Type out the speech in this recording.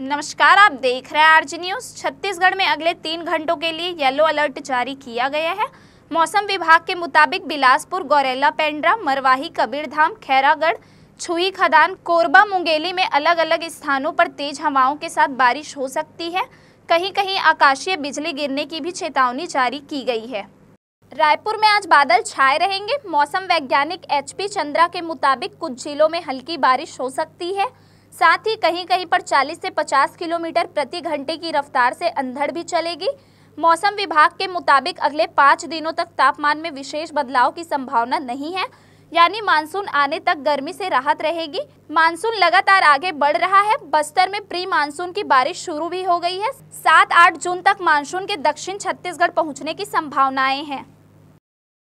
नमस्कार आप देख रहे हैं आरजी न्यूज छत्तीसगढ़ में अगले तीन घंटों के लिए येलो अलर्ट जारी किया गया है मौसम विभाग के मुताबिक बिलासपुर गौरेला पेंड्रा मरवाही कबीरधाम खैरागढ़ छुई खदान कोरबा मुंगेली में अलग अलग स्थानों पर तेज हवाओं के साथ बारिश हो सकती है कहीं कहीं आकाशीय बिजली गिरने की भी चेतावनी जारी की गई है रायपुर में आज बादल छाए रहेंगे मौसम वैज्ञानिक एच चंद्रा के मुताबिक कुछ जिलों में हल्की बारिश हो सकती है साथ ही कहीं कहीं पर 40 से 50 किलोमीटर प्रति घंटे की रफ्तार से अंधड़ भी चलेगी मौसम विभाग के मुताबिक अगले पाँच दिनों तक तापमान में विशेष बदलाव की संभावना नहीं है यानी मानसून आने तक गर्मी से राहत रहेगी मानसून लगातार आगे बढ़ रहा है बस्तर में प्री मानसून की बारिश शुरू भी हो गई है सात आठ जून तक मानसून के दक्षिण छत्तीसगढ़ पहुंचने की संभावनाएं हैं